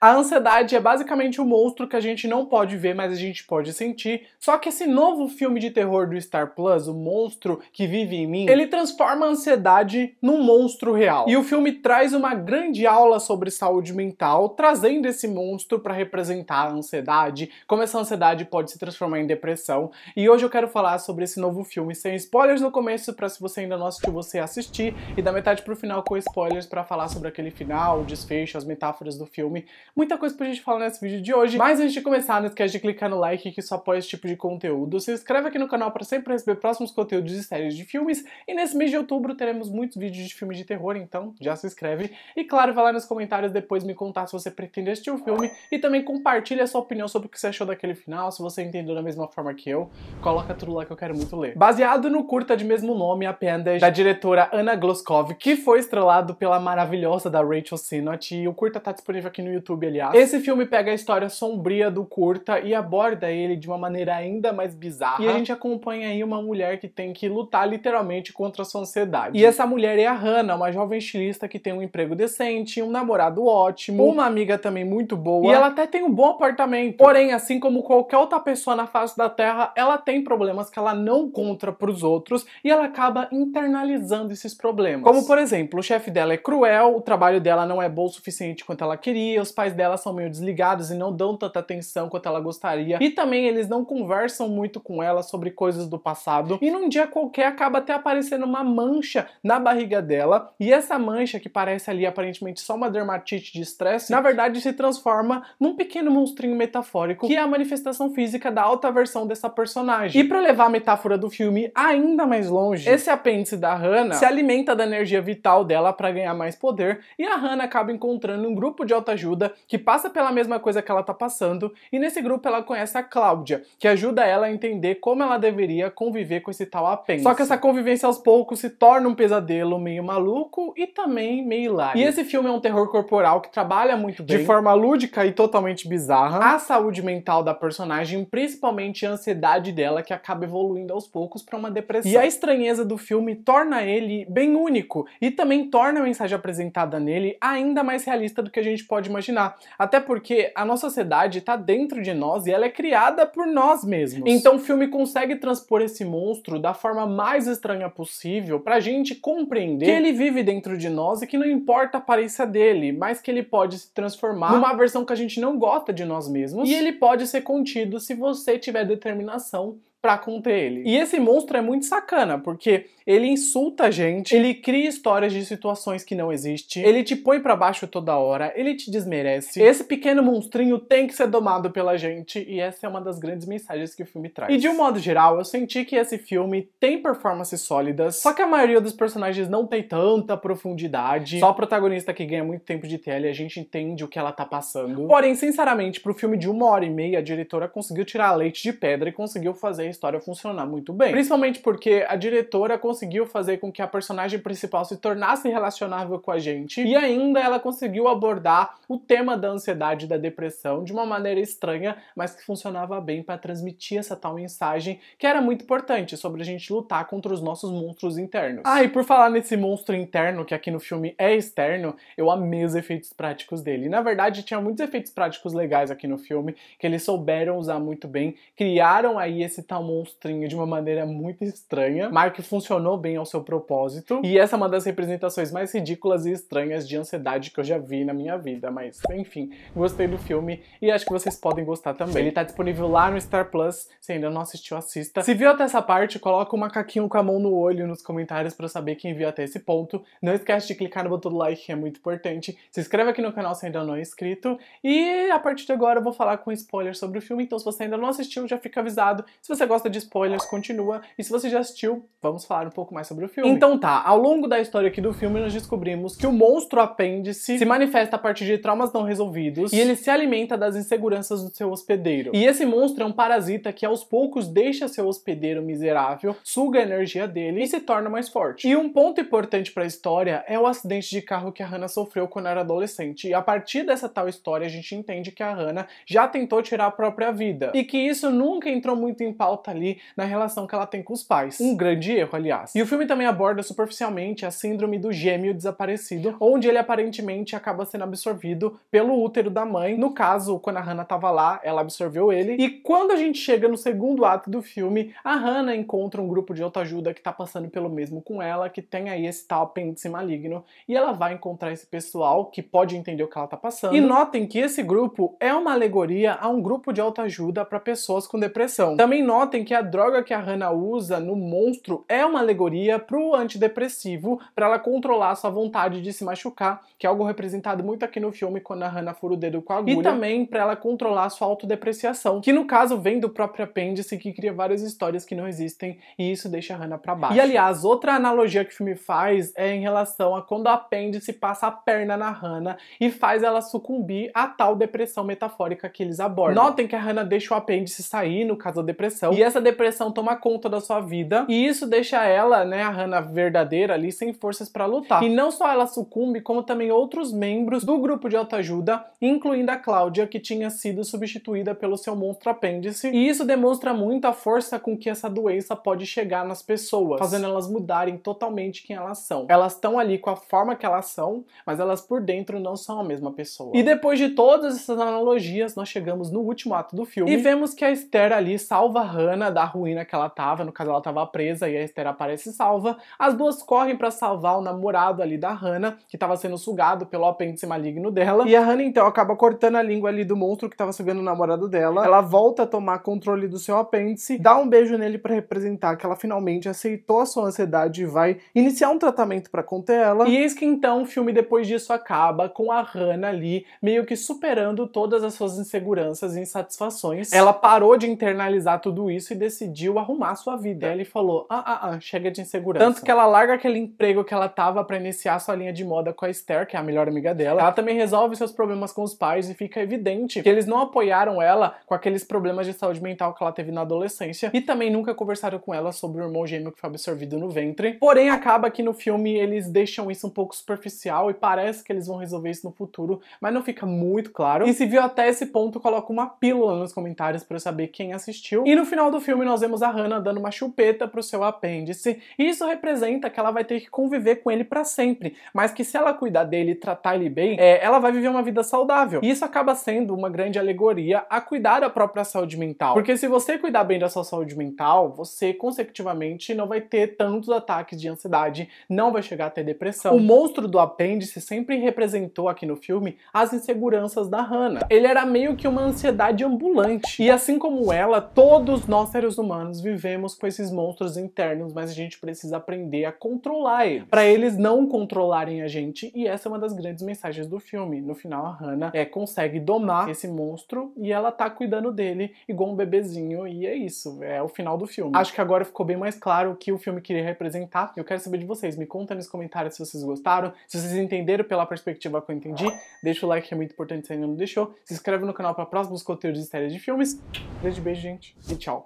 A ansiedade é basicamente um monstro que a gente não pode ver, mas a gente pode sentir. Só que esse novo filme de terror do Star Plus, O Monstro que Vive em Mim, ele transforma a ansiedade num monstro real. E o filme traz uma grande aula sobre saúde mental, trazendo esse monstro para representar a ansiedade, como essa ansiedade pode se transformar em depressão. E hoje eu quero falar sobre esse novo filme sem spoilers no começo, para se você ainda não assistiu, você assistir, e da metade pro final com spoilers para falar sobre aquele final, o desfecho, as metáforas do filme. Muita coisa pra gente falar nesse vídeo de hoje, mas antes de começar, não esquece de clicar no like que isso apoia esse tipo de conteúdo. Se inscreve aqui no canal para sempre receber próximos conteúdos de séries de filmes e nesse mês de outubro teremos muitos vídeos de filmes de terror, então já se inscreve. E claro, vai lá nos comentários depois me contar se você pretende assistir o filme e também compartilha a sua opinião sobre o que você achou daquele final, se você entendeu da mesma forma que eu, coloca tudo lá que eu quero muito ler. Baseado no curta de mesmo nome, A Appendage, da diretora Anna Gloskov, que foi estrelado pela maravilhosa da Rachel Sinnott, e o curta tá disponível aqui no YouTube YouTube, aliás. Esse filme pega a história sombria do curta e aborda ele de uma maneira ainda mais bizarra. E a gente acompanha aí uma mulher que tem que lutar literalmente contra a sua ansiedade. E essa mulher é a Hannah, uma jovem estilista que tem um emprego decente, um namorado ótimo, uma amiga também muito boa. E ela até tem um bom apartamento. Porém, assim como qualquer outra pessoa na face da Terra, ela tem problemas que ela não conta pros outros e ela acaba internalizando esses problemas. Como, por exemplo, o chefe dela é cruel, o trabalho dela não é bom o suficiente quanto ela queria, os pais pais dela são meio desligados e não dão tanta atenção quanto ela gostaria. E também eles não conversam muito com ela sobre coisas do passado. E num dia qualquer acaba até aparecendo uma mancha na barriga dela. E essa mancha, que parece ali aparentemente só uma dermatite de estresse, na verdade se transforma num pequeno monstrinho metafórico que é a manifestação física da alta versão dessa personagem. E para levar a metáfora do filme ainda mais longe, esse apêndice da Hannah se alimenta da energia vital dela para ganhar mais poder e a Hannah acaba encontrando um grupo de autoajuda que passa pela mesma coisa que ela tá passando, e nesse grupo ela conhece a Cláudia, que ajuda ela a entender como ela deveria conviver com esse tal apêndice. Só que essa convivência aos poucos se torna um pesadelo meio maluco e também meio hilário. E esse filme é um terror corporal que trabalha muito bem, de forma lúdica e totalmente bizarra, a saúde mental da personagem, principalmente a ansiedade dela, que acaba evoluindo aos poucos para uma depressão. E a estranheza do filme torna ele bem único e também torna a mensagem apresentada nele ainda mais realista do que a gente pode imaginar. Tá? Até porque a nossa sociedade está dentro de nós e ela é criada por nós mesmos. Então o filme consegue transpor esse monstro da forma mais estranha possível pra gente compreender que ele vive dentro de nós e que não importa a aparência dele, mas que ele pode se transformar numa versão que a gente não gosta de nós mesmos e ele pode ser contido se você tiver determinação para conter ele. E esse monstro é muito sacana, porque ele insulta a gente, ele cria histórias de situações que não existem, ele te põe para baixo toda hora, ele te desmerece. Esse pequeno monstrinho tem que ser domado pela gente, e essa é uma das grandes mensagens que o filme traz. E de um modo geral, eu senti que esse filme tem performances sólidas, só que a maioria dos personagens não tem tanta profundidade, só a protagonista que ganha muito tempo de tela e a gente entende o que ela tá passando. Porém, sinceramente, pro filme de uma hora e meia, a diretora conseguiu tirar leite de pedra e conseguiu fazer a história funcionar muito bem. Principalmente porque a diretora conseguiu fazer com que a personagem principal se tornasse relacionável com a gente e ainda ela conseguiu abordar o tema da ansiedade e da depressão de uma maneira estranha, mas que funcionava bem para transmitir essa tal mensagem que era muito importante sobre a gente lutar contra os nossos monstros internos. Ah, e por falar nesse monstro interno, que aqui no filme é externo, eu amei os efeitos práticos dele. na verdade, tinha muitos efeitos práticos legais aqui no filme que eles souberam usar muito bem, criaram aí esse tal tornar um monstrinho de uma maneira muito estranha. Mark funcionou bem ao seu propósito. E essa é uma das representações mais ridículas e estranhas de ansiedade que eu já vi na minha vida. Mas, enfim, gostei do filme e acho que vocês podem gostar também. Ele tá disponível lá no Star Plus. Se ainda não assistiu, assista. Se viu até essa parte, coloca o um macaquinho com a mão no olho nos comentários para saber quem viu até esse ponto. Não esquece de clicar no botão do like, que é muito importante. Se inscreve aqui no canal se ainda não é inscrito. E a partir de agora eu vou falar com spoiler sobre o filme. Então, se você ainda não assistiu, já fica avisado. Se você gosta de spoilers, continua. E se você já assistiu, vamos falar um pouco mais sobre o filme. Então tá, ao longo da história aqui do filme, nós descobrimos que o monstro apêndice se manifesta a partir de traumas não resolvidos e ele se alimenta das inseguranças do seu hospedeiro. E esse monstro é um parasita que aos poucos deixa seu hospedeiro miserável, suga a energia dele e se torna mais forte. E um ponto importante para a história é o acidente de carro que a Hannah sofreu quando era adolescente. E a partir dessa tal história, a gente entende que a Hannah já tentou tirar a própria vida e que isso nunca entrou muito em pauta falta ali na relação que ela tem com os pais. Um grande erro, aliás. E o filme também aborda superficialmente a síndrome do gêmeo desaparecido, onde ele aparentemente acaba sendo absorvido pelo útero da mãe. No caso, quando a Hannah tava lá, ela absorveu ele. E quando a gente chega no segundo ato do filme, a Hannah encontra um grupo de autoajuda que tá passando pelo mesmo com ela, que tem aí esse tal apêndice maligno, e ela vai encontrar esse pessoal que pode entender o que ela tá passando. E notem que esse grupo é uma alegoria a um grupo de autoajuda para pessoas com depressão. Também notem notem que a droga que a Hannah usa no monstro é uma alegoria para o antidepressivo, para ela controlar sua vontade de se machucar, que é algo representado muito aqui no filme quando a Hannah fura o dedo com a agulha. E também para ela controlar sua autodepreciação, que no caso vem do próprio apêndice que cria várias histórias que não existem e isso deixa a Hannah para baixo. E aliás, outra analogia que o filme faz é em relação a quando o apêndice passa a perna na Hannah e faz ela sucumbir à tal depressão metafórica que eles abordam. Notem que a Hannah deixa o apêndice sair, no caso da depressão, e essa depressão toma conta da sua vida e isso deixa ela, né, a Hannah verdadeira ali, sem forças para lutar. E não só ela sucumbe, como também outros membros do grupo de autoajuda, incluindo a Cláudia, que tinha sido substituída pelo seu monstro apêndice. E isso demonstra muito a força com que essa doença pode chegar nas pessoas, fazendo elas mudarem totalmente quem elas são. Elas estão ali com a forma que elas são, mas elas por dentro não são a mesma pessoa. E depois de todas essas analogias, nós chegamos no último ato do filme e vemos que a Esther ali salva Hannah da ruína que ela tava, no caso ela tava presa e a Esther aparece salva. As duas correm para salvar o namorado ali da Hannah, que tava sendo sugado pelo apêndice maligno dela. E a Hannah então acaba cortando a língua ali do monstro que tava sugando o namorado dela. Ela volta a tomar controle do seu apêndice, dá um beijo nele para representar que ela finalmente aceitou a sua ansiedade e vai iniciar um tratamento para conter ela. E eis que então o filme depois disso acaba com a Hannah ali meio que superando todas as suas inseguranças e insatisfações. Ela parou de internalizar tudo isso isso e decidiu arrumar sua vida. E é. aí ele falou: ah, ah, ah, chega de insegurança. Tanto que ela larga aquele emprego que ela tava para iniciar sua linha de moda com a Esther, que é a melhor amiga dela. Ela também resolve seus problemas com os pais e fica evidente que eles não apoiaram ela com aqueles problemas de saúde mental que ela teve na adolescência e também nunca conversaram com ela sobre o irmão gêmeo que foi absorvido no ventre. Porém, acaba que no filme eles deixam isso um pouco superficial e parece que eles vão resolver isso no futuro, mas não fica muito claro. E se viu até esse ponto, coloca uma pílula nos comentários para eu saber quem assistiu. E no final final do filme, nós vemos a Hannah dando uma chupeta pro seu apêndice, e isso representa que ela vai ter que conviver com ele para sempre, mas que se ela cuidar dele e tratar ele bem, é, ela vai viver uma vida saudável. E isso acaba sendo uma grande alegoria a cuidar da própria saúde mental. Porque se você cuidar bem da sua saúde mental, você consecutivamente não vai ter tantos ataques de ansiedade, não vai chegar a ter depressão. O monstro do apêndice sempre representou aqui no filme as inseguranças da Hannah. Ele era meio que uma ansiedade ambulante. E assim como ela, todos nós, seres humanos, vivemos com esses monstros internos, mas a gente precisa aprender a controlar eles. Para eles não controlarem a gente, e essa é uma das grandes mensagens do filme. No final, a Hannah é, consegue domar esse monstro e ela tá cuidando dele igual um bebezinho, e é isso. É o final do filme. Acho que agora ficou bem mais claro o que o filme queria representar. Eu quero saber de vocês. Me conta nos comentários se vocês gostaram, se vocês entenderam pela perspectiva que eu entendi. Deixa o like que é muito importante se ainda não deixou. Se inscreve no canal para próximos conteúdos de séries de filmes. Grande beijo, gente, e tchau.